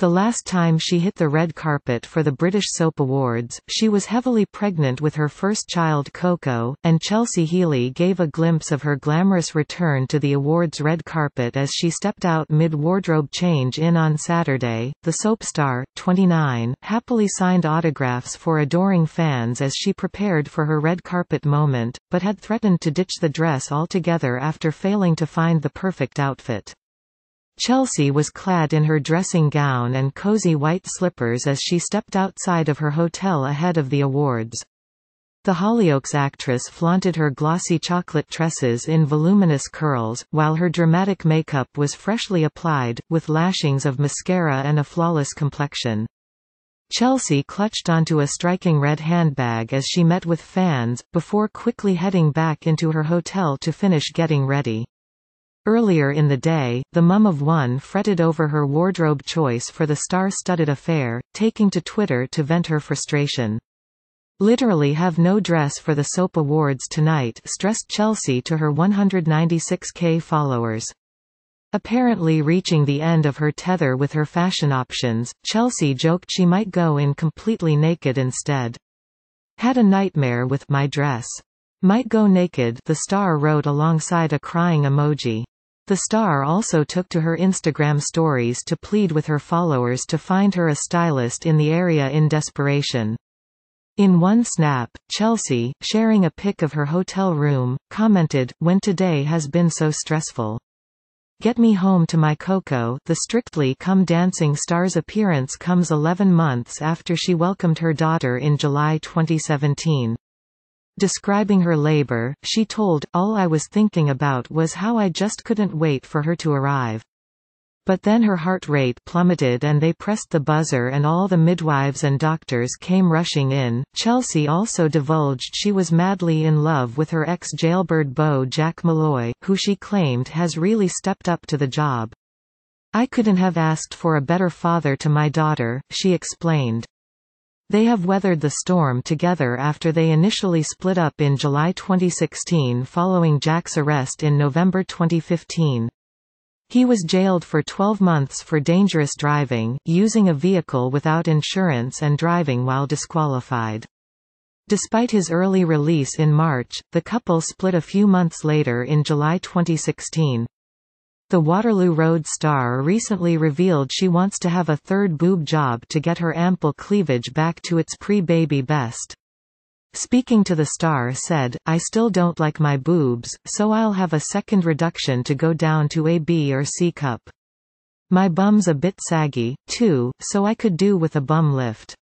The last time she hit the red carpet for the British Soap Awards, she was heavily pregnant with her first child Coco, and Chelsea Healy gave a glimpse of her glamorous return to the awards red carpet as she stepped out mid-wardrobe change in on Saturday. The soap star, 29, happily signed autographs for adoring fans as she prepared for her red carpet moment, but had threatened to ditch the dress altogether after failing to find the perfect outfit. Chelsea was clad in her dressing gown and cozy white slippers as she stepped outside of her hotel ahead of the awards. The Hollyoaks actress flaunted her glossy chocolate tresses in voluminous curls, while her dramatic makeup was freshly applied, with lashings of mascara and a flawless complexion. Chelsea clutched onto a striking red handbag as she met with fans, before quickly heading back into her hotel to finish getting ready. Earlier in the day, the mum of one fretted over her wardrobe choice for the star-studded affair, taking to Twitter to vent her frustration. Literally have no dress for the soap awards tonight, stressed Chelsea to her 196k followers. Apparently reaching the end of her tether with her fashion options, Chelsea joked she might go in completely naked instead. Had a nightmare with my dress. Might Go Naked the star wrote alongside a crying emoji. The star also took to her Instagram stories to plead with her followers to find her a stylist in the area in desperation. In one snap, Chelsea, sharing a pic of her hotel room, commented, When today has been so stressful. Get Me Home to My Coco The Strictly Come Dancing star's appearance comes 11 months after she welcomed her daughter in July 2017. Describing her labor, she told, all I was thinking about was how I just couldn't wait for her to arrive. But then her heart rate plummeted and they pressed the buzzer and all the midwives and doctors came rushing in. Chelsea also divulged she was madly in love with her ex-jailbird beau Jack Malloy, who she claimed has really stepped up to the job. I couldn't have asked for a better father to my daughter, she explained. They have weathered the storm together after they initially split up in July 2016 following Jack's arrest in November 2015. He was jailed for 12 months for dangerous driving, using a vehicle without insurance and driving while disqualified. Despite his early release in March, the couple split a few months later in July 2016. The Waterloo Road star recently revealed she wants to have a third boob job to get her ample cleavage back to its pre-baby best. Speaking to the star said, I still don't like my boobs, so I'll have a second reduction to go down to a B or C cup. My bum's a bit saggy, too, so I could do with a bum lift.